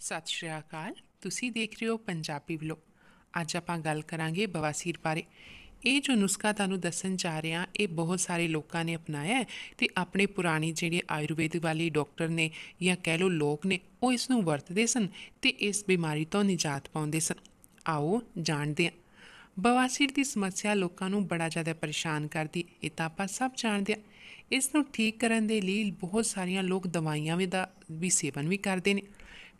ਸਤਿ ਸ਼੍ਰੀ ਅਕਾਲ ਤੁਸੀਂ ਦੇਖ ਰਹੇ ਹੋ ਪੰਜਾਬੀ ਵਲੋਗ ਅੱਜ ਆਪਾਂ ਗੱਲ ਕਰਾਂਗੇ ਬਵਾਸੀਰ ਬਾਰੇ ਇਹ ਜੋ ਨੁਸਖਾ ਤੁਹਾਨੂੰ ਦੱਸਣ ਜਾ ਰਿਹਾ ਇਹ ਬਹੁਤ ਸਾਰੇ ਲੋਕਾਂ ਨੇ ਅਪਣਾਇਆ ਤੇ ਆਪਣੇ ਪੁਰਾਣੀ ਜਿਹੜੇ ਆਯੁਰਵੇਦ ਵਾਲੇ ਡਾਕਟਰ ਨੇ ਜਾਂ ਕਹਿ ਲੋ ਲੋਕ ਨੇ ਉਹ ਇਸ ਨੂੰ ਵਰਤਦੇ ਸਨ ਤੇ ਇਸ ਬਿਮਾਰੀ ਤੋਂ ਨਿਜਾਤ ਪਾਉਂਦੇ ਸਨ ਆਓ ਜਾਣਦੇ ਹਾਂ ਬਵਾਸੀਰ ਦੀ ਸਮੱਸਿਆ ਲੋਕਾਂ ਨੂੰ ਬੜਾ ਜ਼ਿਆਦਾ ਪਰੇਸ਼ਾਨ ਕਰਦੀ ਇਹ ਤਾਂ ਆਪਾਂ ਸਭ ਜਾਣਦੇ ਆ ਇਸ ਨੂੰ ਠੀਕ ਕਰਨ ਦੇ ਲਈ ਬਹੁਤ ਸਾਰੀਆਂ ਲੋਕ ਦਵਾਈਆਂ ਵੀ ਦਾ ਵੀ ਸੇਵਨ ਵੀ ਕਰਦੇ ਨੇ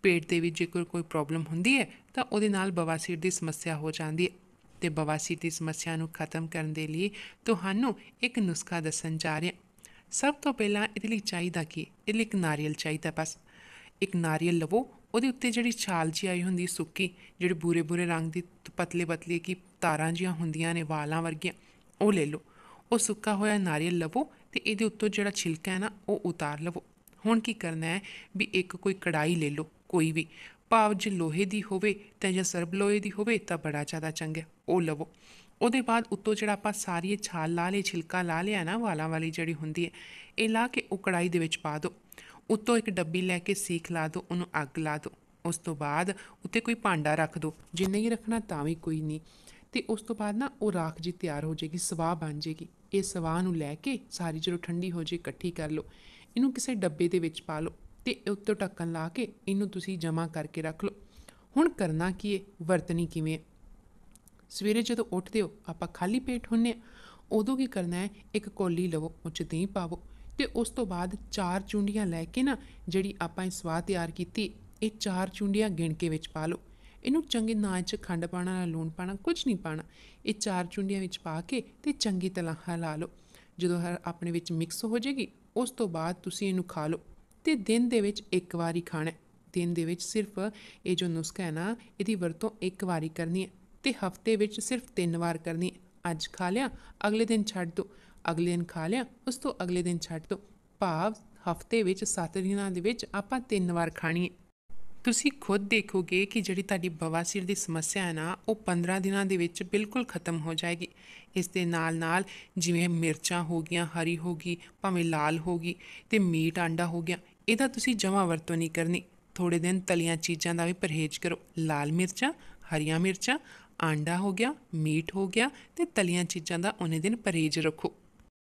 ਪੇਟ ਦੇ ਵਿੱਚ ਜੇਕਰ ਕੋਈ ਪ੍ਰੋਬਲਮ ਹੁੰਦੀ ਹੈ ਤਾਂ ਉਹਦੇ ਨਾਲ ਬਵਾਸੀਰ ਦੀ ਸਮੱਸਿਆ ਹੋ ਜਾਂਦੀ ਹੈ ਤੇ ਬਵਾਸੀਰ ਦੀ ਸਮੱਸਿਆ ਨੂੰ ਖਤਮ ਕਰਨ ਦੇ ਲਈ ਤੁਹਾਨੂੰ ਇੱਕ ਨੁਸਖਾ ਦੱਸਣ ਜਾ ਰਿਹਾ ਸਭ ਤੋਂ ਪਹਿਲਾਂ ਇਹਦੇ ਲਈ ਚਾਹੀਦਾ ਕੀ ਇਹਦੇ ਲਈ ਨਾਰੀਅਲ ਚਾਹੀਦਾ ਬਸ ਇੱਕ ਨਾਰੀਅਲ ਲਵੋ ਉਹਦੇ ਉੱਤੇ ਜਿਹੜੀ ਛਾਲ ਜੀ ਆਈ ਹੁੰਦੀ ਸੁੱਕੀ ਜਿਹੜੇ ਬੂਰੇ ਬੂਰੇ ਰੰਗ ਦੀ ਪਤਲੇ ਪਤਲੇ ਕੀ ਤਾਰਾਂ ਜੀਆਂ ਹੁੰਦੀਆਂ ਨੇ ਵਾਲਾਂ ਵਰਗੀਆਂ ਉਹ ਲੈ ਲਓ ਉਹ ਸੁੱਕਾ ਹੋਇਆ ਨਾਰੀਅਲ ਲਵੋ ਤੇ ਇਹਦੇ ਉੱਤੋਂ ਜਿਹੜਾ ਛਿਲਕਾ ਹੈ ਨਾ ਉਹ ਉਤਾਰ ਲਵੋ ਹੁਣ ਕੀ ਕਰਨਾ ਹੈ ਵੀ ਇੱਕ ਕੋਈ ਕੜਾਈ ਲੈ ਲਓ ਕੋਈ ਵੀ ਭਾਵ ਜੇ ਲੋਹੇ ਦੀ ਹੋਵੇ ਤਾਂ ਜਾਂ ਸਰਬ ਲੋਹੇ ਦੀ ਹੋਵੇ ਤਾਂ ਬੜਾ ਜ਼ਿਆਦਾ ਚੰਗਾ ਉਹ ਲਵੋ ਉਹਦੇ ਬਾਅਦ ਉੱਤੋਂ ਜਿਹੜਾ ਆਪਾਂ ਸਾਰੀ ਛਾਲ ਲਾ ਲਈ ਛਿਲਕਾ ਲਾ ਲਿਆ ਨਾ ਵਾਲਾਂ ਵਾਲੀ ਜਿਹੜੀ ਹੁੰਦੀ ਹੈ ਇਹ ਲਾ ਕੇ ਉਹ ਕੜਾਈ ਦੇ ਵਿੱਚ ਪਾ ਦਿਓ ਉੱਤੋਂ ਇੱਕ ਡੱਬੀ ਲੈ ਕੇ ਸੀਖ ਲਾ ਦਿਓ ਉਹਨੂੰ ਅੱਗ ਲਾ ਦਿਓ ਉਸ ਤੋਂ ਬਾਅਦ ਉੱਤੇ ਕੋਈ ਭਾਂਡਾ ਰੱਖ ਦਿਓ ਜਿੰਨੇ ਹੀ ਰੱਖਣਾ ਤਾਂ ਵੀ ਕੋਈ ਨਹੀਂ ਤੇ ਉਸ ਤੋਂ ਬਾਅਦ ਨਾ ਉਹ ਰਾਖ ਜੀ ਤਿਆਰ ਹੋ ਜੇਗੀ ਸਵਾਹ ਬਣ ਜੇਗੀ ਇਹ ਸਵਾਹ ਨੂੰ ਲੈ ਕੇ ਸਾਰੀ ਜਦੋਂ ਠੰਡੀ ਹੋ ਜੇ ਇਕੱਠੀ ਕਰ ਲਓ ਇਹਨੂੰ ਕਿਸੇ ਡੱਬੇ ਦੇ ਵਿੱਚ ਪਾ ਲਓ ਤੇ ਉੱਤੋਂ ਢੱਕਣ ਲਾ ਕੇ ਇਹਨੂੰ ਤੁਸੀਂ ਜਮਾ ਕਰਕੇ ਰੱਖ ਲਓ ਹੁਣ ਕਰਨਾ ਕੀ ਹੈ ਵਰਤਨੀ ਕਿਵੇਂ ਸਵੇਰੇ ਜਦੋਂ ਉੱਠਦੇ ਹੋ ਆਪਾਂ ਖਾਲੀ ਪੇਟ ਹੁੰਨੇ ਉਦੋਂ ਕੀ ਕਰਨਾ ਹੈ ਇੱਕ ਕੋਲੀ ਲਵੋ ਉੱਚ ਚ ਦਹੀਂ ਪਾਵੋ ਤੇ ਉਸ ਤੋਂ ਬਾਅਦ ਚਾਰ ਚੁੰਡੀਆਂ ਲੈ ਕੇ ਨਾ ਜਿਹੜੀ ਆਪਾਂ ਇਹ ਸਵਾਹ ਤਿਆਰ ਕੀਤੀ ਇਹ ਚਾਰ ਚੁੰਡੀਆਂ ਗਿਣ ਕੇ ਵਿੱਚ ਪਾ ਲਓ ਇਹਨੂੰ ਚੰਗੇ ਨਾਚ 'ਚ ਖੰਡ ਪਾਣਾ ਨਾ ਲੂਣ ਪਾਣਾ ਕੁਝ ਨਹੀਂ ਪਾਣਾ ਇਹ ਚਾਰ ਚੁੰਡੀਆਂ ਵਿੱਚ ਪਾ ਕੇ ਤੇ ਚੰਗੀ ਤਰ੍ਹਾਂ ਹਲਾ ਲਓ ਜਦੋਂ ਹਰ ਆਪਣੇ ਵਿੱਚ ਮਿਕਸ ਹੋ ਜਾਏਗੀ ਉਸ ਤੋਂ ਬਾਅਦ ਤੁਸੀਂ ਇਹਨੂੰ ਖਾ ਲਓ ਤੇ ਦਿਨ ਦੇ ਵਿੱਚ ਇੱਕ ਵਾਰੀ ਖਾਣਾ ਦਿਨ ਦੇ ਵਿੱਚ ਸਿਰਫ ਇਹ ਜੋ ਨੁਸਖਾ ਹੈ ਨਾ ਇਹਦੀ ਵਰਤੋਂ ਇੱਕ ਵਾਰੀ ਕਰਨੀ ਹੈ ਤੇ ਹਫਤੇ ਵਿੱਚ ਸਿਰਫ ਤਿੰਨ ਵਾਰ ਕਰਨੀ ਅੱਜ ਖਾ ਲਿਆ ਅਗਲੇ ਦਿਨ ਛੱਡ ਦਿਓ ਅਗਲੇ ਦਿਨ ਖਾ ਲਿਆ ਉਸ ਤੋਂ ਅਗਲੇ ਦਿਨ ਛੱਡ ਦੋ ਭਾਵ ਹਫਤੇ ਵਿੱਚ 7 ਦਿਨਾਂ ਦੇ ਵਿੱਚ ਆਪਾਂ ਤਿੰਨ ਵਾਰ ਖਾਣੀ ਹੈ ਤੁਸੀਂ ਖੁਦ ਦੇਖੋਗੇ ਕਿ ਜਿਹੜੀ ਤੁਹਾਡੀ ਬਵਾਸੀਰ ਦੀ ਸਮੱਸਿਆ ਹੈ ਨਾ ਉਹ 15 ਦਿਨਾਂ ਦੇ ਵਿੱਚ ਬਿਲਕੁਲ ਖਤਮ ਹੋ ਜਾਏਗੀ ਇਸ ਦੇ ਨਾਲ ਨਾਲ ਜਿਵੇਂ ਮਿਰਚਾਂ ਹੋ ਗਈਆਂ ਹਰੀ ਹੋ ਗਈ ਭਾਵੇਂ ਲਾਲ ਹੋ ਗਈ ਤੇ ਮੀਟ ਆਂਡਾ ਹੋ ਗਿਆ ਇਹਦਾ ਤੁਸੀਂ ਜਮਾ ਵਰਤੋਂ ਨਹੀਂ ਕਰਨੀ ਥੋੜੇ ਦਿਨ ਤਲੀਆਂ ਚੀਜ਼ਾਂ ਦਾ ਵੀ ਪਰਹੇਜ਼ ਕਰੋ ਲਾਲ ਮਿਰਚਾਂ ਹਰੀਆਂ ਮਿਰਚਾਂ ਆਂਡਾ ਹੋ ਗਿਆ ਮੀਟ ਹੋ ਗਿਆ ਤੇ ਤਲੀਆਂ ਚੀਜ਼ਾਂ ਦਾ ਉਹਨੇ ਦਿਨ ਪਰਹੇਜ਼ ਰੱਖੋ